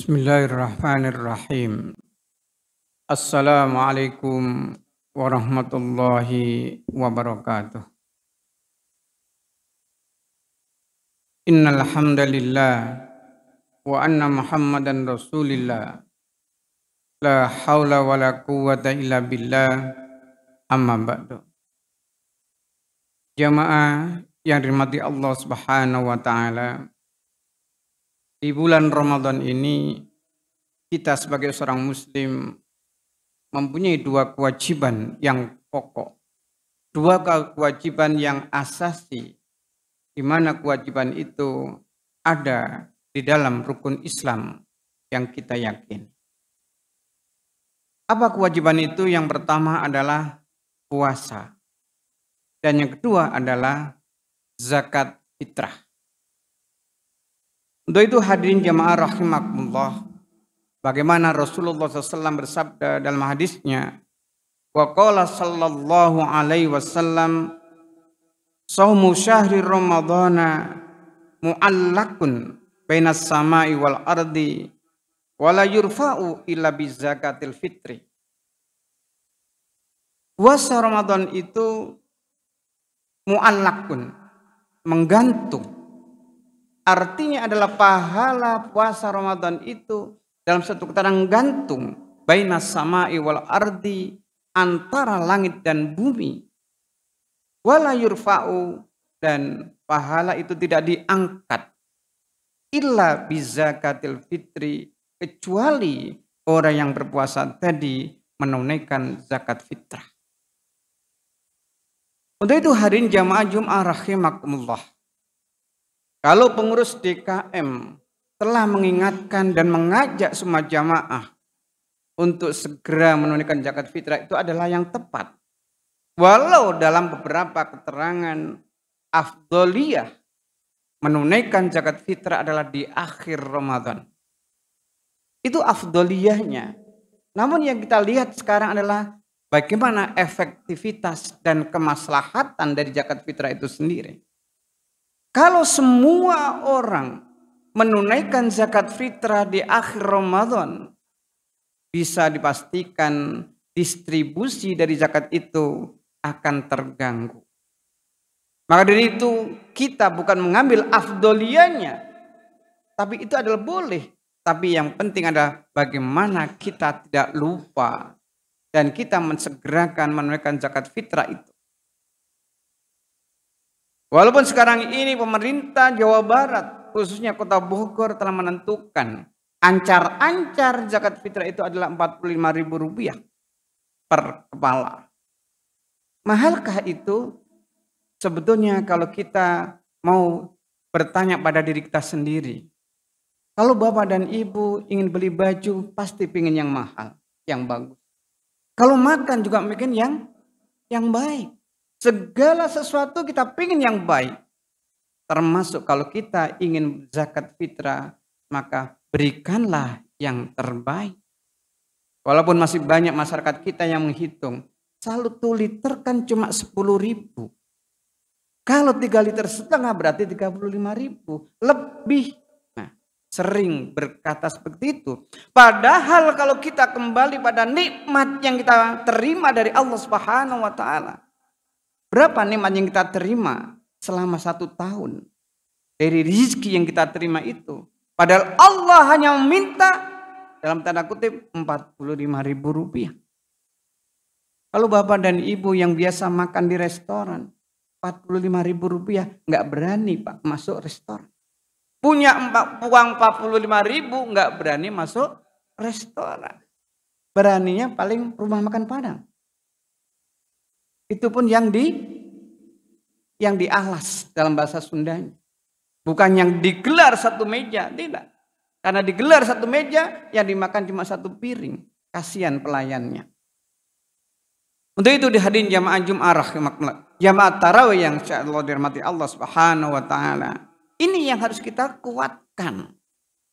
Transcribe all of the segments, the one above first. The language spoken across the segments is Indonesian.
Bismillahirrahmanirrahim. Assalamualaikum warahmatullahi wabarakatuh. Innal hamdalillah wa anna Muhammadan Rasulillah. La haula wala quwwata illa billah. Amma ba'du. Jamaah yang dirahmati Allah Subhanahu wa taala. Di bulan Ramadan ini kita sebagai seorang muslim mempunyai dua kewajiban yang pokok. Dua kewajiban yang asasi di mana kewajiban itu ada di dalam rukun Islam yang kita yakin. Apa kewajiban itu? Yang pertama adalah puasa. Dan yang kedua adalah zakat fitrah. Untuk itu hadirin jamaah rahimakumullah. Bagaimana Rasulullah SAW bersabda dalam hadisnya. Wa qala sallallahu alaihi wasallam. Saumu syahri Ramadana mu'allakun baina sama'i wal ardi. Wala yurfa'u illa bizakatil fitri. Puasa Ramadan itu mu'allakun. Menggantung Artinya adalah pahala puasa Ramadan itu dalam satu keterang gantung baina sama wal ardi antara langit dan bumi. Wala yurfa'u dan pahala itu tidak diangkat illa bizakatil fitri kecuali orang yang berpuasa tadi menunaikan zakat fitrah. Untuk itu hari ini jamaah Jum'ah rahimakumullah. Kalau pengurus DKM telah mengingatkan dan mengajak semua jamaah untuk segera menunaikan zakat fitrah itu adalah yang tepat. Walau dalam beberapa keterangan afdoliyah menunaikan zakat fitrah adalah di akhir Ramadan. Itu afdoliyahnya. Namun yang kita lihat sekarang adalah bagaimana efektivitas dan kemaslahatan dari zakat fitrah itu sendiri. Kalau semua orang menunaikan zakat fitrah di akhir Ramadan, bisa dipastikan distribusi dari zakat itu akan terganggu. Maka dari itu kita bukan mengambil afdolianya, tapi itu adalah boleh. Tapi yang penting adalah bagaimana kita tidak lupa dan kita mensegerakan menunaikan zakat fitrah itu. Walaupun sekarang ini pemerintah Jawa Barat, khususnya kota Bogor telah menentukan ancar-ancar zakat fitrah itu adalah Rp45.000 per kepala. Mahalkah itu? Sebetulnya kalau kita mau bertanya pada diri kita sendiri. Kalau bapak dan ibu ingin beli baju, pasti pingin yang mahal, yang bagus. Kalau makan juga mungkin yang yang baik. Segala sesuatu kita pingin yang baik. Termasuk kalau kita ingin zakat fitrah, maka berikanlah yang terbaik. Walaupun masih banyak masyarakat kita yang menghitung, selalu liter kan cuma 10 ribu. Kalau tiga liter setengah berarti 35 ribu. Lebih nah, sering berkata seperti itu. Padahal kalau kita kembali pada nikmat yang kita terima dari Allah Subhanahu wa taala, Berapa nikmat yang kita terima selama satu tahun dari rizki yang kita terima itu. Padahal Allah hanya meminta dalam tanda kutip 45 ribu rupiah. Kalau bapak dan ibu yang biasa makan di restoran, 45 ribu rupiah, nggak berani pak masuk restoran. Punya empat, uang 45 ribu, nggak berani masuk restoran. Beraninya paling rumah makan padang. Itu pun yang di yang dialas dalam bahasa Sundanya. Bukan yang digelar satu meja, tidak. Karena digelar satu meja, yang dimakan cuma satu piring. Kasihan pelayannya. Untuk itu dihadirin jamaah Jum'ah jamaah tarawih yang insyaAllah dirahmati Allah subhanahu wa ta'ala. Ini yang harus kita kuatkan.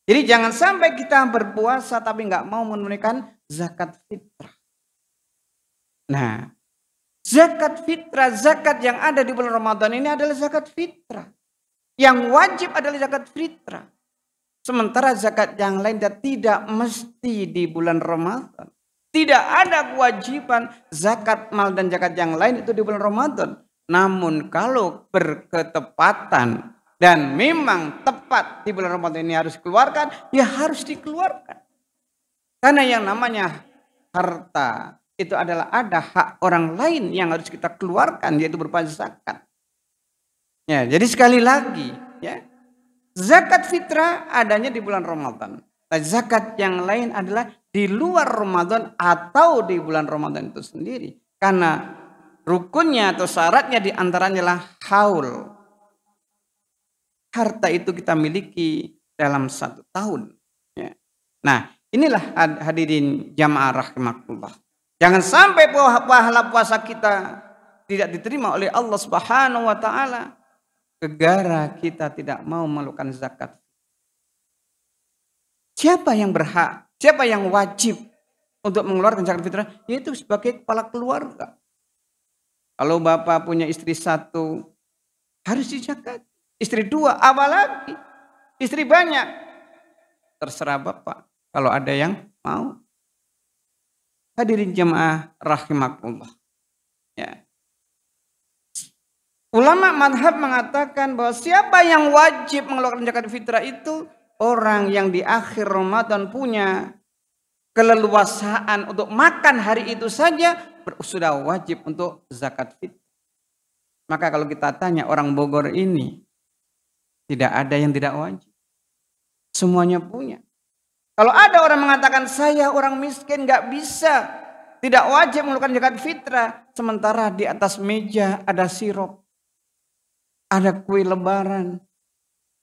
Jadi jangan sampai kita berpuasa tapi nggak mau menunaikan zakat fitrah. Nah, Zakat fitrah, zakat yang ada di bulan Ramadan ini adalah zakat fitrah. Yang wajib adalah zakat fitrah. Sementara zakat yang lain tidak mesti di bulan Ramadan. Tidak ada kewajiban zakat mal dan zakat yang lain itu di bulan Ramadan. Namun kalau berketepatan dan memang tepat di bulan Ramadan ini harus dikeluarkan, ya harus dikeluarkan. Karena yang namanya harta itu adalah ada hak orang lain yang harus kita keluarkan yaitu berupa zakat. Ya, jadi sekali lagi ya. Zakat fitrah adanya di bulan Ramadan. Nah, zakat yang lain adalah di luar Ramadan atau di bulan Ramadan itu sendiri. Karena rukunnya atau syaratnya di antaranya adalah haul. Harta itu kita miliki dalam satu tahun. Ya. Nah, inilah hadirin jamaah rahimakullah. Jangan sampai pahala puasa kita tidak diterima oleh Allah Subhanahu wa taala kegara kita tidak mau melakukan zakat. Siapa yang berhak? Siapa yang wajib untuk mengeluarkan zakat fitrah? Yaitu sebagai kepala keluarga. Kalau bapak punya istri satu, harus dijakat. Istri dua, apalagi istri banyak. Terserah bapak kalau ada yang mau. Hadirin jemaah rahimakumullah. Ya. Ulama madhab mengatakan bahwa siapa yang wajib mengeluarkan zakat fitrah itu orang yang di akhir Ramadan punya keleluasaan untuk makan hari itu saja sudah wajib untuk zakat fitrah. Maka kalau kita tanya orang Bogor ini tidak ada yang tidak wajib. Semuanya punya. Kalau ada orang mengatakan saya orang miskin nggak bisa, tidak wajib melakukan zakat fitrah, sementara di atas meja ada sirup, ada kue lebaran,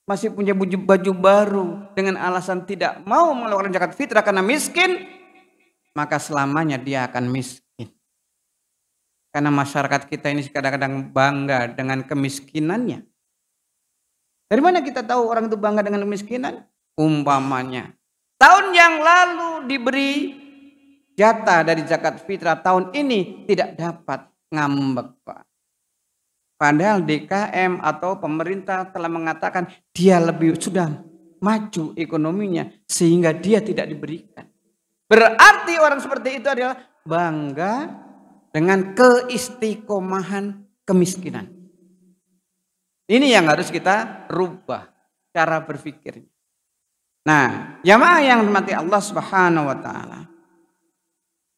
masih punya baju, baju baru dengan alasan tidak mau melakukan zakat fitrah karena miskin, maka selamanya dia akan miskin. Karena masyarakat kita ini kadang-kadang bangga dengan kemiskinannya. Dari mana kita tahu orang itu bangga dengan kemiskinan? Umpamanya Tahun yang lalu diberi jatah dari zakat fitrah, tahun ini tidak dapat ngambek Pak. Padahal DKM atau pemerintah telah mengatakan dia lebih sudah maju ekonominya sehingga dia tidak diberikan. Berarti orang seperti itu adalah bangga dengan keistiqomahan kemiskinan. Ini yang harus kita rubah cara berpikirnya. Nah, jamaah yang mati Allah Subhanahu wa taala.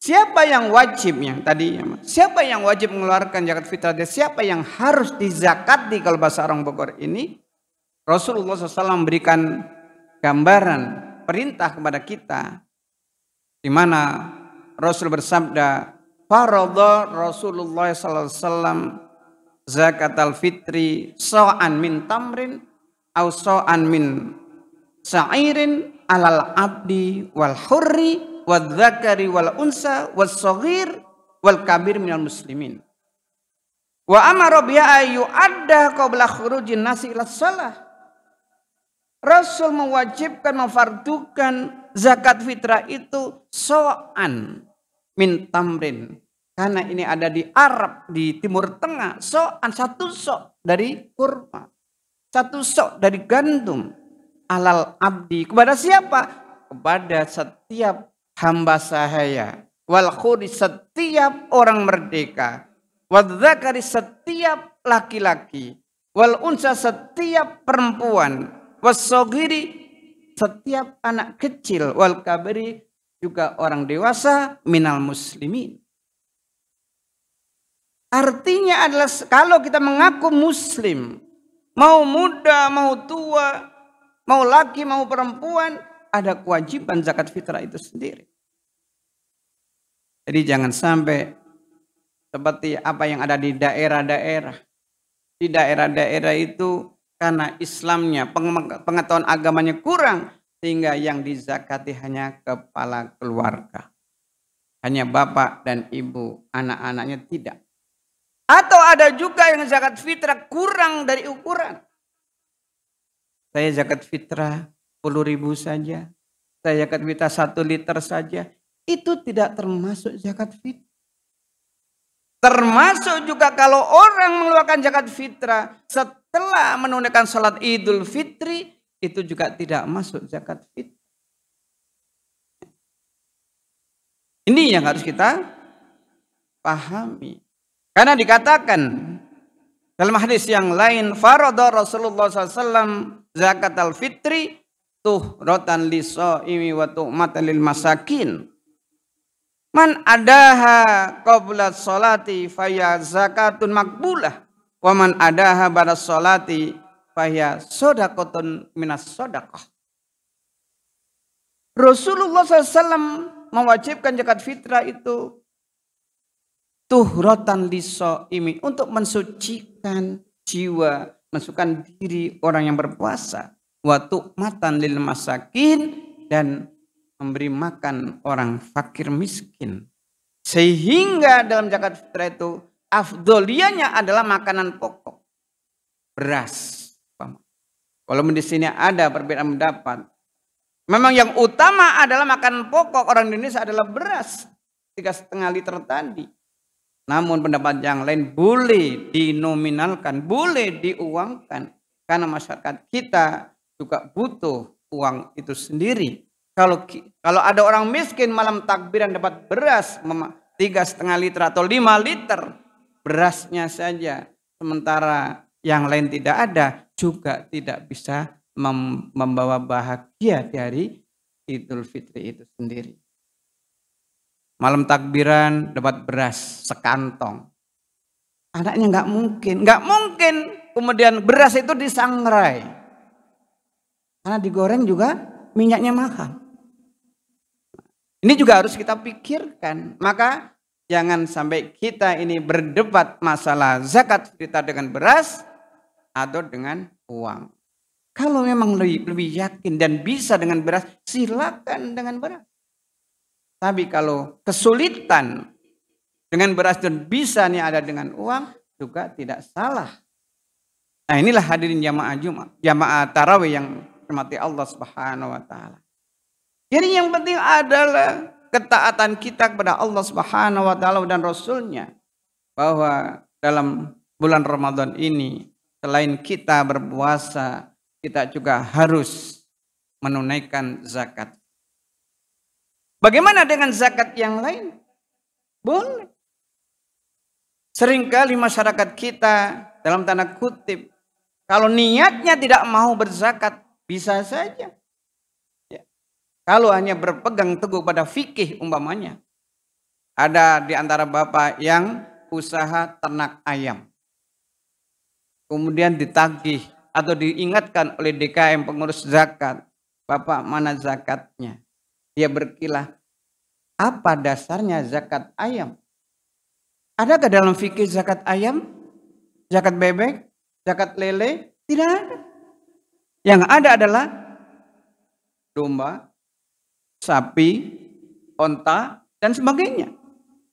Siapa yang wajibnya tadi ya, Siapa yang wajib mengeluarkan zakat fitrah? Siapa yang harus dizakati kalau bahasa orang Bogor ini? Rasulullah SAW memberikan gambaran perintah kepada kita di mana Rasul bersabda Faradha Rasulullah SAW zakat al fitri so'an min tamrin au so'an min sa'irin alal abdi wal hurri wal zakari wal unsa wal sogir wal kabir minal muslimin. Wa amara biha adda qabla khurujin nasi ila shalah. Rasul mewajibkan memfardukan zakat fitrah itu so'an min tamrin. Karena ini ada di Arab, di Timur Tengah. So'an, satu sok dari kurma. Satu sok dari gandum alal abdi. Kepada siapa? Kepada setiap hamba sahaya. Wal khuri setiap orang merdeka. wal zakari setiap laki-laki. Wal unsa setiap perempuan. wal sogiri setiap anak kecil. Wal kabiri juga orang dewasa minal muslimin. Artinya adalah kalau kita mengaku muslim, mau muda, mau tua, Mau laki mau perempuan ada kewajiban zakat fitrah itu sendiri. Jadi jangan sampai seperti apa yang ada di daerah-daerah. Di daerah-daerah itu karena Islamnya, pengetahuan agamanya kurang sehingga yang dizakati hanya kepala keluarga. Hanya bapak dan ibu, anak-anaknya tidak. Atau ada juga yang zakat fitrah kurang dari ukuran. Saya zakat fitrah 10 ribu saja. Saya zakat fitrah 1 liter saja. Itu tidak termasuk zakat fitrah. Termasuk juga kalau orang mengeluarkan zakat fitrah setelah menunaikan sholat idul fitri. Itu juga tidak masuk zakat fitrah. Ini yang harus kita pahami. Karena dikatakan dalam hadis yang lain, farada Rasulullah SAW zakat al-fitri tuh rotan liso imi watu tu'matan lil masakin. Man adaha qabla solati faya zakatun makbulah. Wa man adaha bada solati faya sodakotun minas sodakoh. Rasulullah SAW mewajibkan zakat fitrah itu tuhrotan liso ini untuk mensucikan jiwa, mensucikan diri orang yang berpuasa. Watu matan lil masakin dan memberi makan orang fakir miskin. Sehingga dalam zakat fitrah itu afdoliannya adalah makanan pokok. Beras. Kalau di sini ada perbedaan pendapat. Memang yang utama adalah makanan pokok orang Indonesia adalah beras. Tiga setengah liter tadi. Namun pendapat yang lain boleh dinominalkan, boleh diuangkan. Karena masyarakat kita juga butuh uang itu sendiri. Kalau kalau ada orang miskin malam takbiran dapat beras tiga setengah liter atau lima liter berasnya saja. Sementara yang lain tidak ada juga tidak bisa membawa bahagia dari Idul Fitri itu sendiri. Malam takbiran dapat beras sekantong. Anaknya nggak mungkin, nggak mungkin kemudian beras itu disangrai. Karena digoreng juga minyaknya mahal. Ini juga harus kita pikirkan. Maka jangan sampai kita ini berdebat masalah zakat kita dengan beras atau dengan uang. Kalau memang lebih, lebih yakin dan bisa dengan beras, silakan dengan beras. Tapi kalau kesulitan dengan beras dan bisa nih ada dengan uang juga tidak salah. Nah inilah hadirin jamaah Jumat, jamaah tarawih yang mati Allah Subhanahu wa taala. Jadi yang penting adalah ketaatan kita kepada Allah Subhanahu wa taala dan rasulnya bahwa dalam bulan Ramadan ini selain kita berpuasa kita juga harus menunaikan zakat. Bagaimana dengan zakat yang lain? Boleh. Seringkali masyarakat kita dalam tanda kutip, kalau niatnya tidak mau berzakat, bisa saja. Ya. Kalau hanya berpegang teguh pada fikih umpamanya. Ada di antara bapak yang usaha ternak ayam. Kemudian ditagih atau diingatkan oleh DKM pengurus zakat. Bapak mana zakatnya? Dia berkilah, apa dasarnya zakat ayam? Ada Adakah dalam fikir zakat ayam, zakat bebek, zakat lele? Tidak ada. Yang ada adalah domba, sapi, onta, dan sebagainya.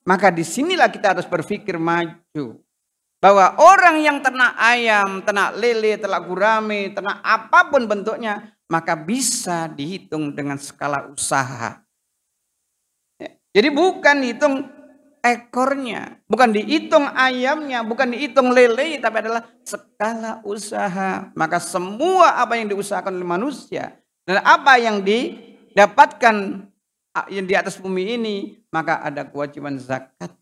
Maka disinilah kita harus berpikir maju. Bahwa orang yang ternak ayam, ternak lele, ternak gurame, ternak apapun bentuknya maka bisa dihitung dengan skala usaha. Ya, jadi bukan dihitung ekornya, bukan dihitung ayamnya, bukan dihitung lele, tapi adalah skala usaha. Maka semua apa yang diusahakan oleh manusia dan apa yang didapatkan yang di atas bumi ini, maka ada kewajiban zakat.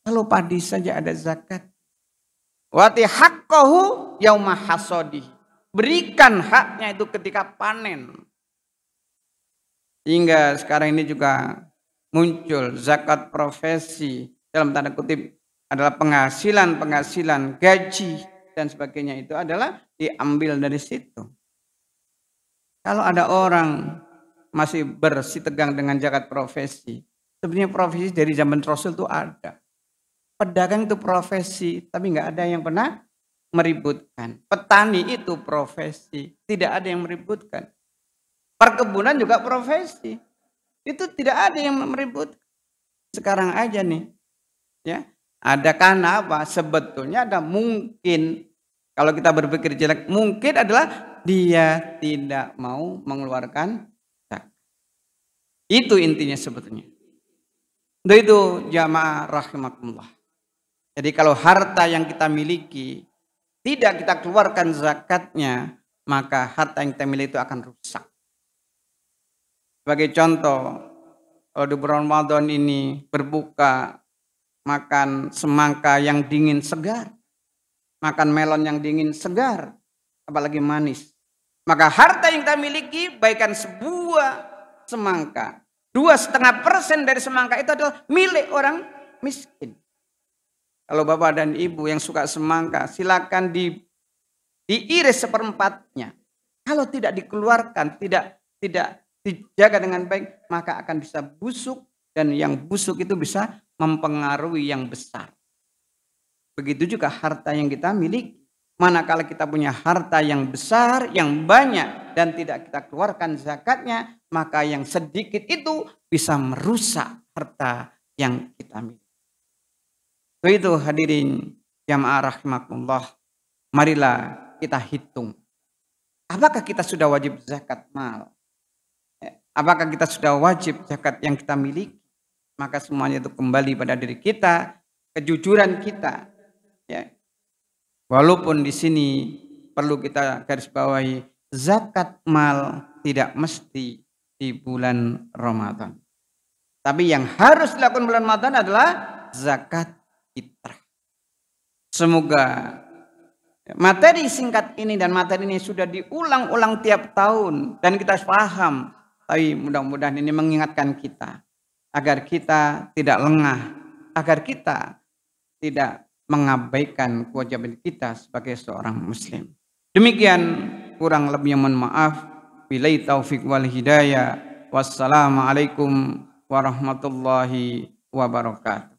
Kalau padi saja ada zakat. Wati hakkohu yaumah hasodih berikan haknya itu ketika panen. Hingga sekarang ini juga muncul zakat profesi dalam tanda kutip adalah penghasilan-penghasilan gaji dan sebagainya itu adalah diambil dari situ. Kalau ada orang masih bersitegang dengan zakat profesi, sebenarnya profesi dari zaman Rasul itu ada. Pedagang itu profesi, tapi nggak ada yang pernah meributkan. Petani hmm. itu profesi, tidak ada yang meributkan. Perkebunan juga profesi. Itu tidak ada yang meributkan. Sekarang aja nih. Ya. Ada karena apa? Sebetulnya ada mungkin kalau kita berpikir jelek, mungkin adalah dia tidak mau mengeluarkan Itu intinya sebetulnya. Untuk itu jamaah rahimakumullah. Jadi kalau harta yang kita miliki tidak kita keluarkan zakatnya, maka harta yang kita miliki itu akan rusak. Sebagai contoh, kalau di bulan Ramadan ini berbuka, makan semangka yang dingin segar, makan melon yang dingin segar, apalagi manis. Maka harta yang kita miliki, baikkan sebuah semangka, dua setengah persen dari semangka itu adalah milik orang miskin. Kalau bapak dan ibu yang suka semangka, silakan di diiris seperempatnya. Kalau tidak dikeluarkan, tidak tidak dijaga dengan baik, maka akan bisa busuk dan yang busuk itu bisa mempengaruhi yang besar. Begitu juga harta yang kita miliki. Manakala kita punya harta yang besar, yang banyak dan tidak kita keluarkan zakatnya, maka yang sedikit itu bisa merusak harta yang kita miliki itu hadirin jamaah rahimakumullah, marilah kita hitung. Apakah kita sudah wajib zakat mal? Ya, apakah kita sudah wajib zakat yang kita miliki? Maka semuanya itu kembali pada diri kita, kejujuran kita. Ya. Walaupun di sini perlu kita garis bawahi, zakat mal tidak mesti di bulan Ramadan. Tapi yang harus dilakukan bulan Ramadan adalah zakat fitrah. Semoga materi singkat ini dan materi ini sudah diulang-ulang tiap tahun dan kita paham. Tapi mudah-mudahan ini mengingatkan kita agar kita tidak lengah, agar kita tidak mengabaikan kewajiban kita sebagai seorang muslim. Demikian kurang lebih mohon maaf. Bila taufik wal hidayah. Wassalamualaikum warahmatullahi wabarakatuh.